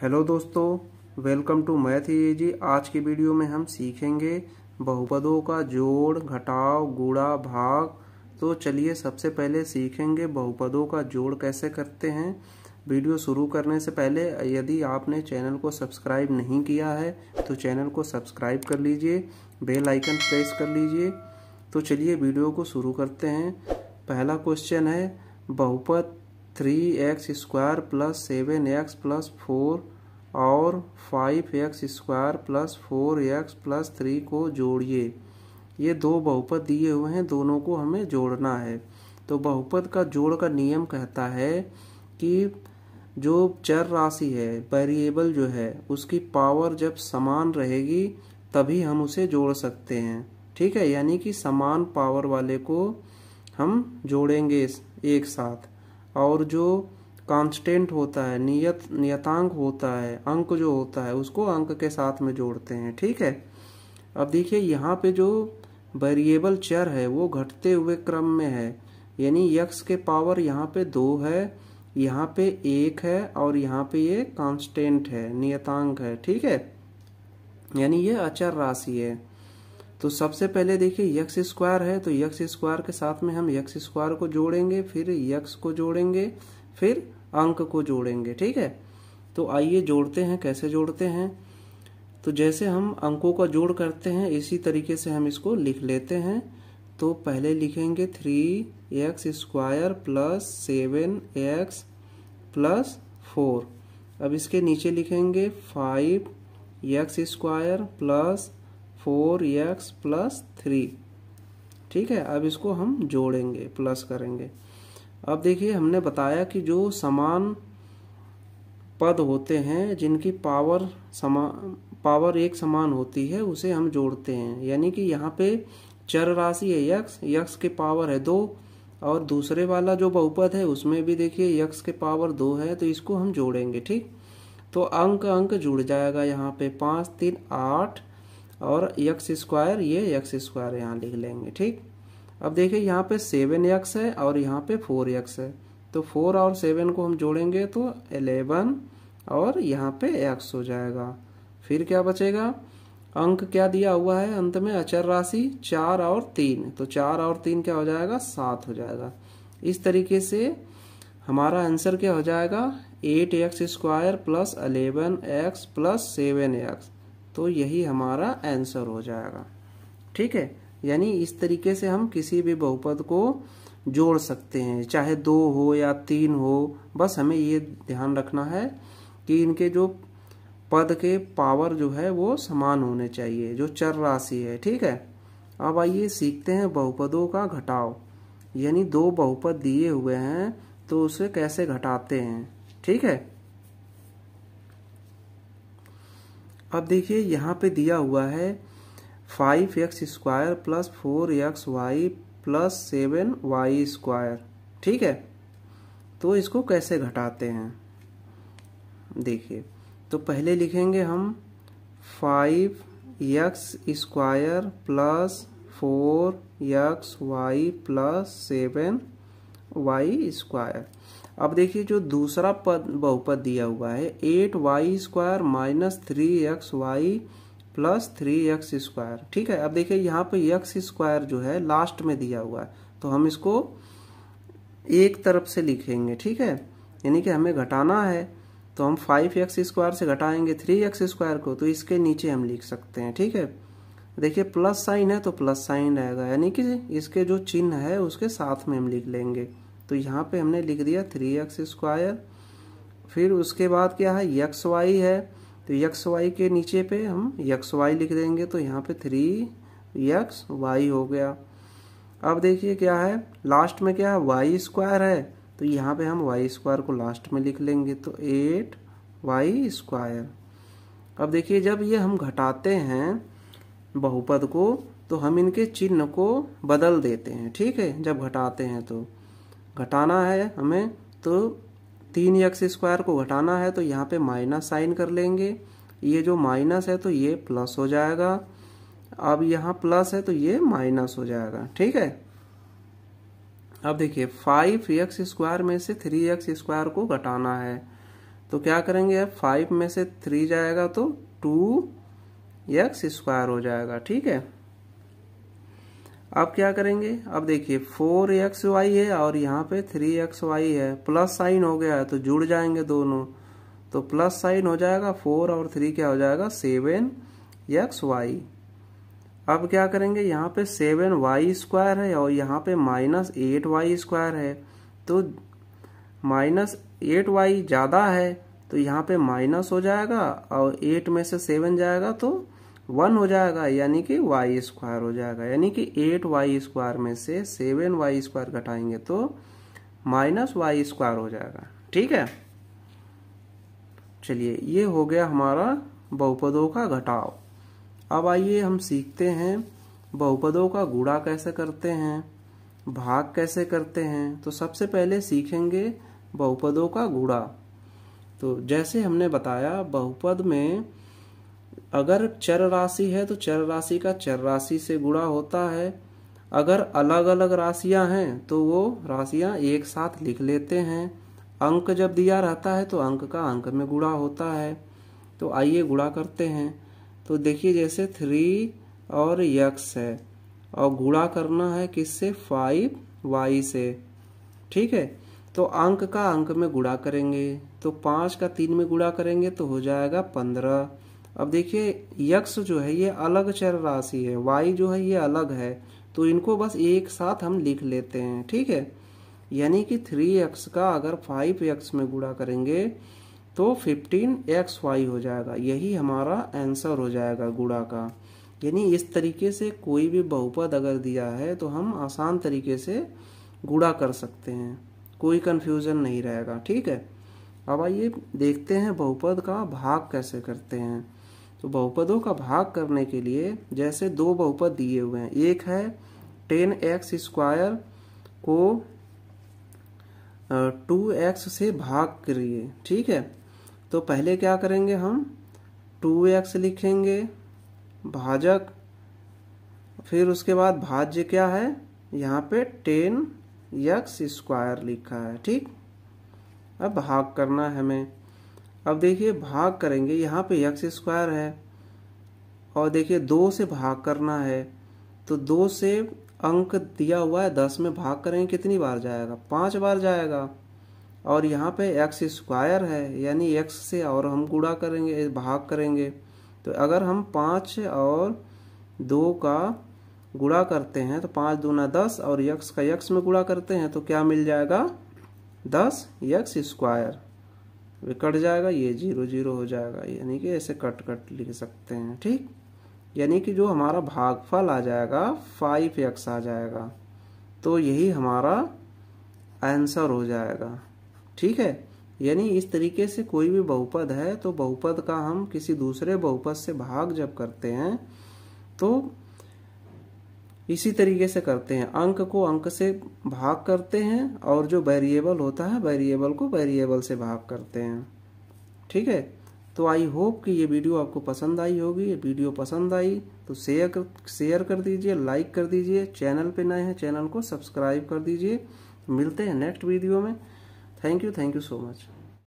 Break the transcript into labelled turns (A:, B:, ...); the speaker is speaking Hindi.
A: हेलो दोस्तों वेलकम टू मैथ जी e आज की वीडियो में हम सीखेंगे बहुपदों का जोड़ घटाव गुड़ा भाग तो चलिए सबसे पहले सीखेंगे बहुपदों का जोड़ कैसे करते हैं वीडियो शुरू करने से पहले यदि आपने चैनल को सब्सक्राइब नहीं किया है तो चैनल को सब्सक्राइब कर लीजिए बेल आइकन प्रेस कर लीजिए तो चलिए वीडियो को शुरू करते हैं पहला क्वेश्चन है बहुपद three x square plus seven x plus four और five x square plus four x plus three को जोड़िए ये दो बहुपद दिए हुए हैं दोनों को हमें जोड़ना है तो बहुपद का जोड़ का नियम कहता है कि जो चर राशि है वेरिएबल जो है उसकी पावर जब समान रहेगी तभी हम उसे जोड़ सकते हैं ठीक है यानी कि समान पावर वाले को हम जोड़ेंगे एक साथ और जो कांस्टेंट होता है नियत नियतांक होता है अंक जो होता है उसको अंक के साथ में जोड़ते हैं ठीक है अब देखिए यहाँ पे जो वेरिएबल चर है वो घटते हुए क्रम में है यानी यक्स के पावर यहाँ पे दो है यहाँ पे एक है और यहाँ पे ये कांस्टेंट है नियतांक है ठीक है यानी ये अचर राशि है तो सबसे पहले देखिए यक्स स्क्वायर है तो यक्स स्क्वायर के साथ में हम यक्स स्क्वायर को जोड़ेंगे फिर यक्स को जोड़ेंगे फिर अंक को जोड़ेंगे ठीक है तो आइए जोड़ते हैं कैसे जोड़ते हैं तो जैसे हम अंकों का जोड़ करते हैं इसी तरीके से हम इसको लिख लेते हैं तो पहले लिखेंगे three x square plus seven x plus four अब इसके नीचे लिखेंगे five x square plus four x plus three ठीक है अब इसको हम जोड़ेंगे प्लस करेंगे अब देखिए हमने बताया कि जो समान पद होते हैं जिनकी पावर समान पावर एक समान होती है उसे हम जोड़ते हैं यानी कि यहाँ पे चर राशि है यक्स यक्स के पावर है दो और दूसरे वाला जो बहुपद है उसमें भी देखिए यक्स के पावर दो है तो इसको हम जोड़ेंगे ठीक तो अंक अंक जुड़ जाएगा यहाँ पे पाँच तीन आठ और यक्स स्क्वायर ये यक्स स्क्वायर यहाँ लिख लेंगे ठीक अब देखिए यहाँ पे सेवन यक्स है और यहाँ पे फोर यक्स है तो फोर और सेवन को हम जोड़ेंगे तो एलेवन और यहाँ पे एक्स हो जाएगा फिर क्या बचेगा अंक क्या दिया हुआ है अंत में अचर राशि चार और तीन तो चार और तीन क्या हो जाएगा सात हो जाएगा इस तरीके से हमारा आंसर क्या हो जाएगा eight x square plus eleven x plus seven x तो यही हमारा आंसर हो जाएगा ठीक है यानी इस तरीके से हम किसी भी बहुपद को जोड़ सकते हैं चाहे दो हो या तीन हो बस हमें ये ध्यान रखना है कि इनके जो पद के पावर जो है वो समान होने चाहिए जो चर राशि है ठीक है अब आइए सीखते हैं बहुपदों का घटाव यानी दो बहुपद दिए हुए हैं तो उसे कैसे घटाते हैं ठीक है अब देखिए यहाँ पे दिया हुआ है five x square plus four x y plus seven y square ठीक है तो इसको कैसे घटाते हैं देखिए तो पहले लिखेंगे हम five x square plus four x y plus seven y square अब देखिए जो दूसरा पद बहुपद दिया हुआ है eight y square minus three x y plus three x square ठीक है अब देखिए यहाँ पे एक्स स्क्वायर जो है लास्ट में दिया हुआ है तो हम इसको एक तरफ से लिखेंगे ठीक है यानी कि हमें घटाना है तो हम फाइव एक्स स्क्वायर से घटाएंगे थ्री एक्स स्क्वायर को तो इसके नीचे हम लिख सकते हैं ठीक है देखिए प्लस साइन है तो प्लस साइन रहेगा यानी कि इसके जो चिन्ह है उसके साथ में हम लिख लेंगे तो यहाँ पे हमने लिख दिया थ्री एक्स स्क्वायर फिर उसके बाद क्या है यक्स वाई है तो यक्स वाई के नीचे पे हम यक्स वाई लिख देंगे तो यहाँ पे थ्री यक्स वाई हो गया अब देखिए क्या है लास्ट में क्या है वाई स्क्वायर है तो यहाँ पे हम वाई स्क्वायर को लास्ट में लिख लेंगे तो एट वाई स्क्वायर अब देखिए जब ये हम घटाते हैं बहुपद को तो हम इनके चिन्ह को बदल देते हैं ठीक है जब घटाते हैं तो घटाना है हमें तो तीन एक्स स्क्वायर को घटाना है तो यहाँ पे माइनस साइन कर लेंगे ये जो माइनस है तो ये प्लस हो जाएगा अब यहाँ प्लस है तो ये माइनस हो जाएगा ठीक है अब देखिए फाइव एक्स स्क्वायर में से थ्री एक्स स्क्वायर को घटाना है तो क्या करेंगे अब फाइव में से थ्री जाएगा तो टू एक्स स्क्वायर हो जाएगा ठीक है अब क्या करेंगे अब देखिए फोर एक्स वाई है और यहाँ पे थ्री एक्स वाई है प्लस साइन हो गया है तो जुड़ जाएंगे दोनों तो प्लस साइन हो जाएगा फोर और थ्री क्या हो जाएगा सेवन एक्स वाई अब क्या करेंगे यहाँ पे सेवन वाई स्क्वायर है और यहाँ पे माइनस एट वाई स्क्वायर है तो माइनस एट वाई ज़्यादा है तो यहाँ पे माइनस हो जाएगा और एट में से सेवन जाएगा तो वन हो जाएगा यानी कि वाई स्क्वायर हो जाएगा यानी कि एट वाई स्क्वायर में से सेवन वाई स्क्वायर घटाएंगे तो माइनस वाई स्क्वायर हो जाएगा ठीक है चलिए ये हो गया हमारा बहुपदों का घटाव अब आइए हम सीखते हैं बहुपदों का गुड़ा कैसे करते हैं भाग कैसे करते हैं तो सबसे पहले सीखेंगे बहुपदों का गुड़ा तो जैसे हमने बताया बहुपद में अगर चर राशि है तो चर राशि का चर राशि से गुणा होता है अगर अलग अलग राशियां हैं तो वो राशियां एक साथ लिख लेते हैं अंक जब दिया रहता है तो अंक का अंक में गुणा होता है तो आइए गुणा करते हैं तो देखिए जैसे थ्री और यक्स है और गुणा करना है किससे फाइव वाई से ठीक है तो अंक का अंक में गुणा करेंगे तो पाँच का तीन में गुणा करेंगे तो हो जाएगा पंद्रह अब देखिए यक्ष जो है ये अलग चर राशि है वाई जो है ये अलग है तो इनको बस एक साथ हम लिख लेते हैं ठीक है यानी कि थ्री एक्स का अगर फाइव एक्स में गुड़ा करेंगे तो फिफ्टीन एक्स वाई हो जाएगा यही हमारा आंसर हो जाएगा गुड़ा का यानी इस तरीके से कोई भी बहुपद अगर दिया है तो हम आसान तरीके से गुड़ा कर सकते हैं कोई कन्फ्यूज़न नहीं रहेगा ठीक है अब आइए देखते हैं बहुपद का भाग कैसे करते हैं तो बहुपदों का भाग करने के लिए जैसे दो बहुपद दिए हुए हैं एक है टेन एक्स स्क्वायर को टू एक्स से भाग करिए ठीक है तो पहले क्या करेंगे हम टू एक्स लिखेंगे भाजक फिर उसके बाद भाज्य क्या है यहाँ पे टेन यक्स स्क्वायर लिखा है ठीक अब भाग करना है हमें अब देखिए भाग करेंगे यहाँ पे यक्स स्क्वायर है और देखिए दो से भाग करना है तो दो से अंक दिया हुआ है दस में भाग करेंगे कितनी बार जाएगा पाँच बार जाएगा और यहाँ पे एक्स स्क्वायर है यानी एक्स से और हम गुड़ा करेंगे भाग करेंगे तो अगर हम पाँच और दो का गुड़ा करते हैं तो पाँच दूना दस और यक्स का यक्स में गुड़ा करते हैं तो क्या मिल जाएगा दस यक्स स्क्वायर ये कट जाएगा ये जीरो जीरो हो जाएगा यानी कि ऐसे कट कट लिख सकते हैं ठीक यानी कि जो हमारा भागफल आ जाएगा फाइव एक्स आ जाएगा तो यही हमारा आंसर हो जाएगा ठीक है यानी इस तरीके से कोई भी बहुपद है तो बहुपद का हम किसी दूसरे बहुपद से भाग जब करते हैं तो इसी तरीके से करते हैं अंक को अंक से भाग करते हैं और जो वेरिएबल होता है वेरिएबल को वेरिएबल से भाग करते हैं ठीक है तो आई होप कि ये वीडियो आपको पसंद आई होगी ये वीडियो पसंद आई तो शेयर कर शेयर कर दीजिए लाइक कर दीजिए चैनल पे नए हैं चैनल को सब्सक्राइब कर दीजिए मिलते हैं नेक्स्ट वीडियो में thank you thank you so much